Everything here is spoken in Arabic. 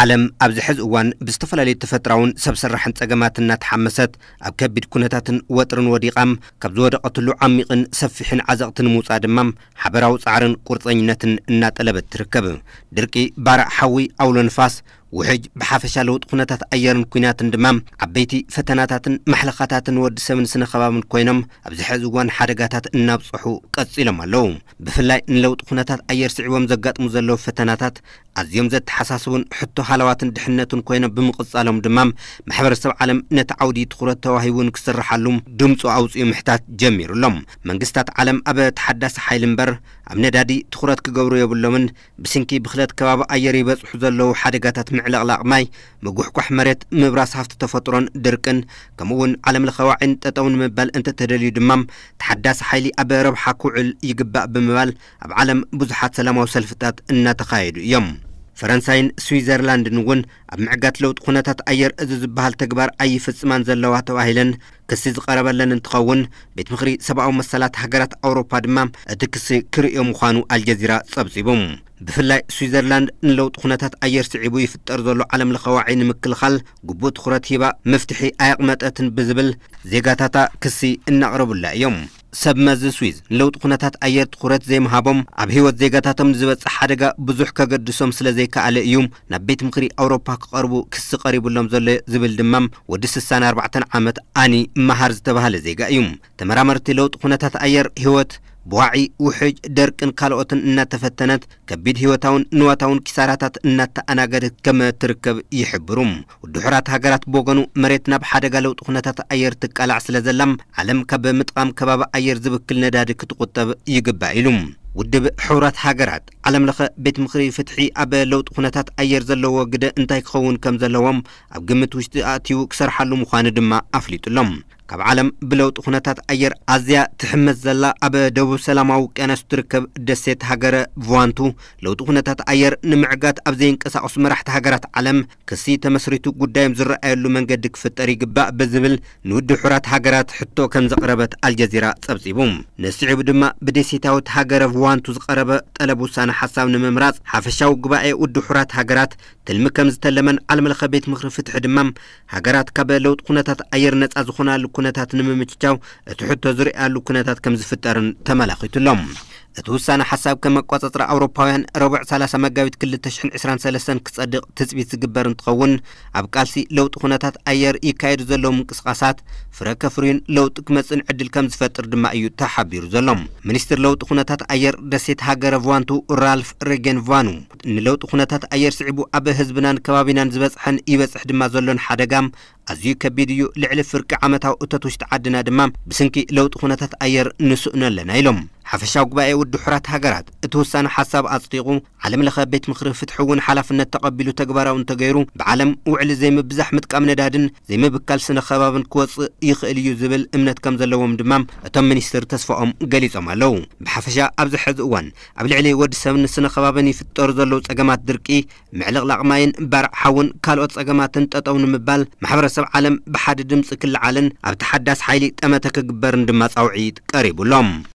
ዓለም ኣብዚ ሕዚ እዋን ብዝተፈላለዩ ተፈጥራውን ሰብ ስራሕን ጸገማት እናተሓመሰት ኣብ ከቢድ ኩነታትን ወጥርን ወዲቓም ካብ ዝወደቐትሉ ዓሚቕን ሰፊሕን ዓዘቕትን ምውፃእ ድማ ሓበራዊ ጻዕርን ቁርፀኝነትን እናጠለበት ትርከብ ድርቂ ባርዕ ሓዊ ኣውሎ ንፋስ وحج بحافشة لوط خناتات أيرن كينات دمام عبيتي فتناتات محلقاتات ود سمن سنة خباب كوينم أبزح زوان حرقاتات الناب صحو قصيلم اللوم بفلاي إن لوط خناتات أير سعوام زقات مزلو فتناتات أزيوم زت حساسون حتو حلوات دحنة كوينة بمقصالهم دمام محبر سب عالم نتعودي تخرات تواهيون كسر حلوم دمتو أوصي محتاج جمير لهم منقستات عالم أبا تحدث حيل مبر أمنا دادي تخرات كقورو يبلومن بسنكي بخلات كباب أير يبصحو زلو حرقاتات مغلغلق ماي مغوح كح مريت مبراس هفت تفطرون دركن كمون عالم الخواعين تتون مبال انت تدلي دمام تحداس حيلي ابي ربحا كوعل يقبأ بمبال اب عالم بزحات سلام وسلفتات ان يوم فرنساين سويزرلاندن ون أب معقات لوت قناتات أير أزوز بحال تكبار أي فسمان زلوات وأهلن كسي زقرب لن انتقون بيت مخري سبعو مسالات حقرات أوروبا دمام أتكسي كرئيو مخانو الجزيرة صبصيبهم بفلاي سويزرلاند نلوت خناتات أير سعيبو يفتر زلو عالم الخواعي نمكلخال قبوت خرات هبا مفتحي أيقمتة بزبل زيقاتاتا كسي إن أقرب الله يوم سب مزد سویز لود خونتات آیت خورت زیم هابم ابهیوت زیگاتاتم زود حرگا بزح کجردسم سل زیک علیوم نبیت مقری اروپا قربو کس قریب لامزل زبل دمم و دست سان 4 عامت آنی مهرز تبهال زیگایوم تمرامرت لود خونتات آیت هیوت بوعي وحج دركن كالوتن إنا تفتنت كبيد هيوتاون نواتاون كساراتات إنا تأناغدت كما تركب يحبرم ودحرات هاقرات بوغنو مريتنا بحادقة لو تخنتات أير تكالع سلزلم علم كب متقام كباب أير زبكل نداد كتقطب يقبعيلم ودب حورات هاجرات علم لخ بيت مخري فتحي أب لو تخنتات أير زلوا قد انتاي خون كم زلوهم أب قمت وشتي أتيو كسر حلو مخاندما أفليت لهم كاب عالم بلوت خونتات اير ازيا تحمز زلا اب دوو سلاماو كانس تركب دسيت هاجر فوانتو لوت خونتات اير نمعقات ابزين كسا اسمرحت هاجرات عالم كسي تمسريتو قدام زر ايلو منقدك فتاري قباء بزبل نود حرات هاجرات حتو كان زقربت الجزيرة تبزيبوم نسعي بدما بدسيتاو تهاجر فوانتو زقرب طلبو سان حساب نممراز حافشاو قباء ود حرات هاجرات تلمكم زتلمن علم الخبيت مخرفت حدمام هاجرات كاب لوت خونتات اير نت ازخونا لكو ኩነታት ንምምችቻው እቲ ሕቶ ዝርኣያሉ ኩነታት ከም ዝፍጠርን ተመላኺቱሎም اتوسانا حساب كما قاطر أوروباويان ربع ثلاثة مجاويت كل تشحن عشرين ثلاثة كتصدق تثبيت جبر تقون أبقالسي لو تخنتات أير إيكاير زلهم قصقاسات فرق فرين لو تكمسن عدل كم زفتر دماء يتحبير زلهم منستر لو تخنتات أير دسيت هاجر فوانتو رالف ريجن فانو إن لو تخنتات أير سعبو أبه هزبنان كبابينان زبسحن إيبسح دماء زلون حدقام أزيو كبيديو لعل فرق عمتها أتتوش تعدنا دمام بسنكي لو تخنتات أير نسؤنا لنا حفشاو قبائي والدحرات هاجرات اتوسان حساب اصطيقو عالم لخ بيت مخرف فتحوون فتحون حلفنا تقبلوا تجبرا انتقيرو بعالم وعلى زي مبزح بزحمة كم ندادن زي ما بكل سنة خباب كوس يخل يزبل امنت كم زلوهم دمام أتم منستر تصفهم قليل أما لو بحفشا أبز حذوان قبل علي ود سمن سنة خبابني في الطرز لو تجمعات دركي معلق لاقماين بار حون كالوت تجمعات تتأون مبال محبر سب عالم بحاد دمس كل عالن أبتحدث حيلي تمتك جبرن دمات أو عيد قريب لهم